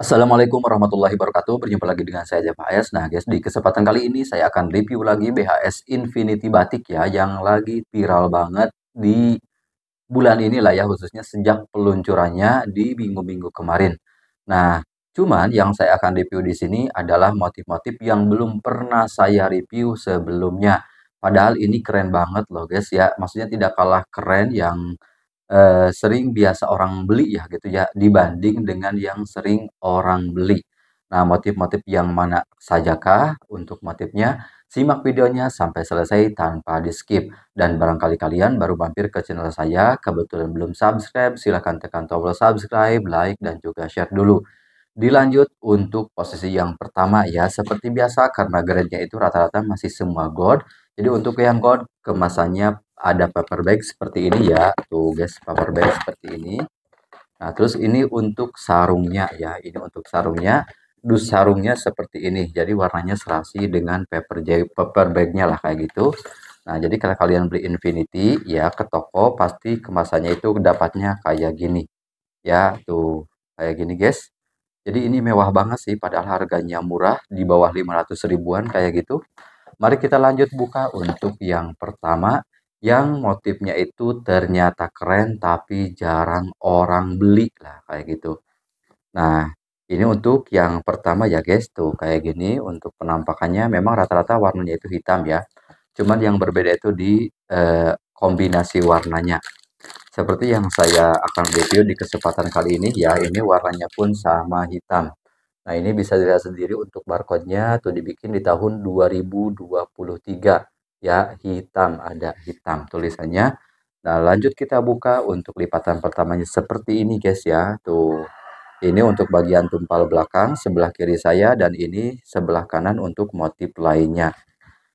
Assalamualaikum warahmatullahi wabarakatuh. Berjumpa lagi dengan saya Jeff HS. Nah, guys, di kesempatan kali ini saya akan review lagi BHS Infinity Batik ya yang lagi viral banget di bulan ini lah ya khususnya sejak peluncurannya di minggu-minggu kemarin. Nah, cuman yang saya akan review di sini adalah motif-motif yang belum pernah saya review sebelumnya. Padahal ini keren banget loh, guys ya. Maksudnya tidak kalah keren yang Eh, sering biasa orang beli ya gitu ya dibanding dengan yang sering orang beli. Nah, motif-motif yang mana sajakah untuk motifnya? Simak videonya sampai selesai tanpa di-skip. Dan barangkali kalian baru mampir ke channel saya, kebetulan belum subscribe, silahkan tekan tombol subscribe, like, dan juga share dulu. Dilanjut untuk posisi yang pertama ya, seperti biasa karena grade-nya itu rata-rata masih semua gold. Jadi untuk yang gold kemasannya ada paper bag seperti ini ya tuh guys paper bag seperti ini nah terus ini untuk sarungnya ya ini untuk sarungnya dus sarungnya seperti ini jadi warnanya serasi dengan paper bag paper bagnya lah kayak gitu nah jadi kalau kalian beli infinity ya ke toko pasti kemasannya itu dapatnya kayak gini ya tuh kayak gini guys jadi ini mewah banget sih padahal harganya murah di bawah 500 ribuan kayak gitu. Mari kita lanjut buka untuk yang pertama yang motifnya itu ternyata keren tapi jarang orang beli lah kayak gitu. Nah, ini untuk yang pertama ya guys, tuh kayak gini untuk penampakannya memang rata-rata warnanya itu hitam ya. Cuman yang berbeda itu di eh, kombinasi warnanya. Seperti yang saya akan review di kesempatan kali ini ya, ini warnanya pun sama hitam. Nah, ini bisa dilihat sendiri untuk barcode-nya tuh dibikin di tahun 2023 ya hitam ada hitam tulisannya. Nah, lanjut kita buka untuk lipatan pertamanya seperti ini guys ya. Tuh. Ini untuk bagian tumpal belakang sebelah kiri saya dan ini sebelah kanan untuk motif lainnya.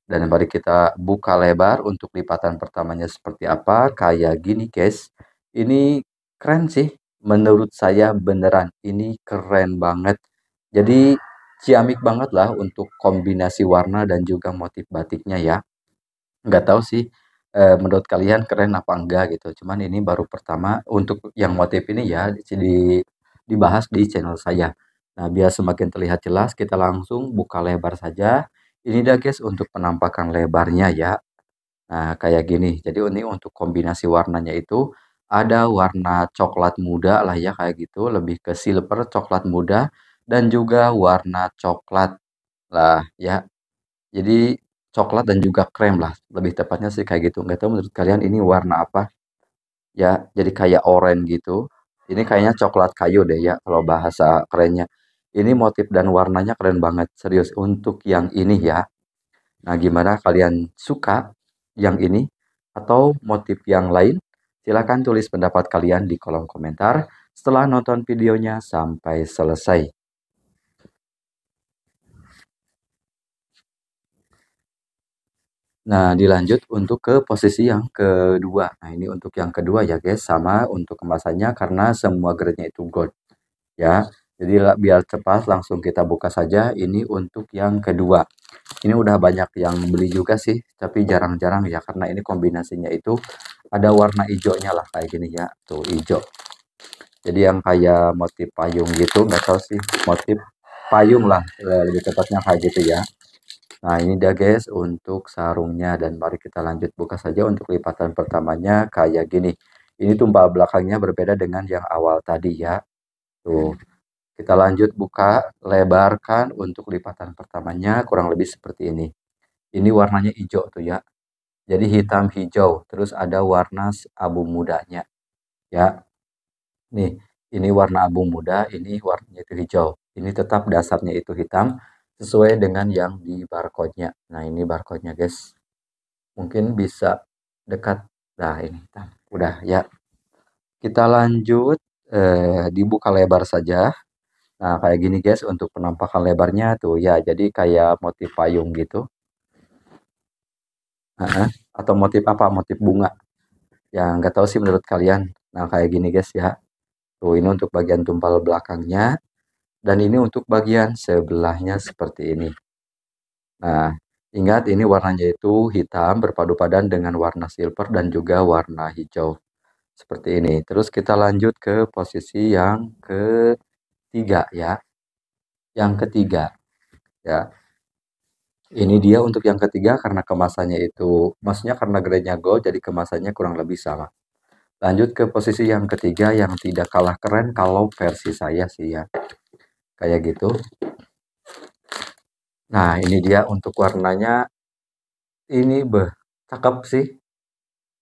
Dan mari kita buka lebar untuk lipatan pertamanya seperti apa. Kayak gini guys. Ini keren sih. Menurut saya beneran ini keren banget. Jadi ciamik banget lah untuk kombinasi warna dan juga motif batiknya ya. Nggak tahu sih, eh, menurut kalian keren apa enggak gitu, cuman ini baru pertama untuk yang motif ini ya di dibahas di channel saya. Nah, biar semakin terlihat jelas, kita langsung buka lebar saja. Ini dah guys untuk penampakan lebarnya ya. Nah, kayak gini. Jadi ini untuk kombinasi warnanya itu ada warna coklat muda lah ya kayak gitu, lebih ke silver coklat muda dan juga warna coklat lah ya. Jadi coklat dan juga krem lah lebih tepatnya sih kayak gitu nggak tahu menurut kalian ini warna apa ya jadi kayak oranye gitu ini kayaknya coklat kayu deh ya kalau bahasa kerennya ini motif dan warnanya keren banget serius untuk yang ini ya nah gimana kalian suka yang ini atau motif yang lain silahkan tulis pendapat kalian di kolom komentar setelah nonton videonya sampai selesai Nah, dilanjut untuk ke posisi yang kedua. Nah, ini untuk yang kedua ya, guys. Sama untuk kemasannya karena semua grade-nya itu gold. Ya. Jadi biar cepat langsung kita buka saja ini untuk yang kedua. Ini udah banyak yang beli juga sih, tapi jarang-jarang ya karena ini kombinasinya itu ada warna hijaunya lah kayak gini ya. Tuh, hijau. Jadi yang kayak motif payung gitu, nggak tahu sih, motif payung lah eh, lebih tepatnya kayak gitu ya. Nah, ini dia guys untuk sarungnya dan mari kita lanjut buka saja untuk lipatan pertamanya kayak gini. Ini tumpal belakangnya berbeda dengan yang awal tadi ya. Tuh. Kita lanjut buka, lebarkan untuk lipatan pertamanya kurang lebih seperti ini. Ini warnanya hijau tuh ya. Jadi hitam hijau, terus ada warna abu mudanya. Ya. Nih, ini warna abu muda, ini warnanya itu hijau. Ini tetap dasarnya itu hitam, sesuai dengan yang di barcode-nya. Nah, ini barcode-nya, guys. Mungkin bisa dekat. Nah, ini. Nah, udah ya. Kita lanjut eh, dibuka lebar saja. Nah, kayak gini, guys, untuk penampakan lebarnya tuh ya. Jadi kayak motif payung gitu. Nah, Atau motif apa? Motif bunga. Ya, nggak tahu sih menurut kalian. Nah, kayak gini, guys, ya. Tuh, ini untuk bagian tumpal belakangnya. Dan ini untuk bagian sebelahnya seperti ini. Nah, ingat ini warnanya itu hitam berpadu padan dengan warna silver dan juga warna hijau. Seperti ini. Terus kita lanjut ke posisi yang ketiga ya. Yang ketiga ya. Ini dia untuk yang ketiga karena kemasannya itu, maksudnya karena grade gold jadi kemasannya kurang lebih sama. Lanjut ke posisi yang ketiga yang tidak kalah keren kalau versi saya sih ya kayak gitu nah ini dia untuk warnanya ini beh cakep sih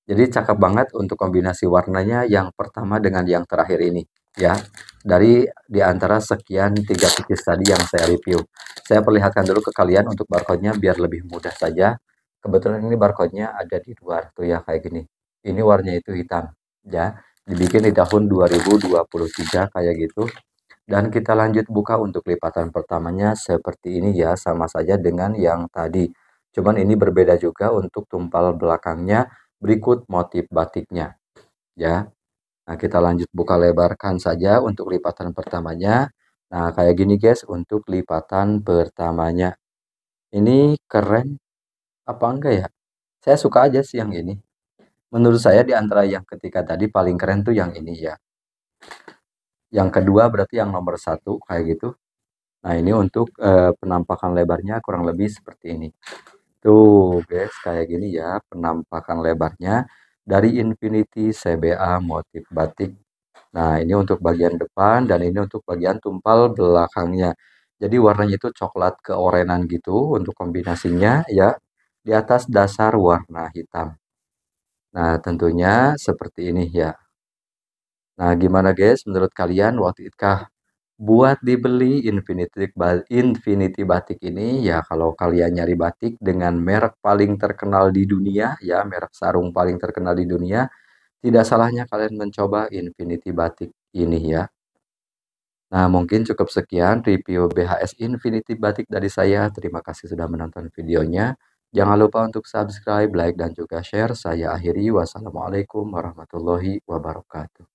jadi cakep banget untuk kombinasi warnanya yang pertama dengan yang terakhir ini ya dari di antara sekian tiga tipis tadi yang saya review. Saya perlihatkan dulu ke kalian untuk barcode-nya biar lebih mudah saja. Kebetulan ini barcode-nya ada di luar tuh ya kayak gini. Ini warnanya itu hitam ya. Dibikin di tahun 2023 kayak gitu. Dan kita lanjut buka untuk lipatan pertamanya seperti ini ya, sama saja dengan yang tadi. Cuman ini berbeda juga untuk tumpal belakangnya, berikut motif batiknya. Ya. Nah, kita lanjut buka lebarkan saja untuk lipatan pertamanya. Nah, kayak gini guys untuk lipatan pertamanya. Ini keren apa enggak ya? Saya suka aja sih yang ini. Menurut saya di antara yang ketika tadi paling keren tuh yang ini ya yang kedua berarti yang nomor satu kayak gitu nah ini untuk uh, penampakan lebarnya kurang lebih seperti ini tuh guys kayak gini ya penampakan lebarnya dari Infinity CBA motif batik nah ini untuk bagian depan dan ini untuk bagian tumpal belakangnya jadi warnanya itu coklat keorenan gitu untuk kombinasinya ya di atas dasar warna hitam nah tentunya seperti ini ya Nah, gimana guys menurut kalian waktu it buat dibeli Infinity Infinity Batik ini ya kalau kalian nyari batik dengan merek paling terkenal di dunia ya merek sarung paling terkenal di dunia tidak salahnya kalian mencoba Infinity Batik ini ya Nah mungkin cukup sekian review BHS Infinity Batik dari saya terima kasih sudah menonton videonya jangan lupa untuk subscribe like dan juga share saya akhiri wassalamualaikum warahmatullahi wabarakatuh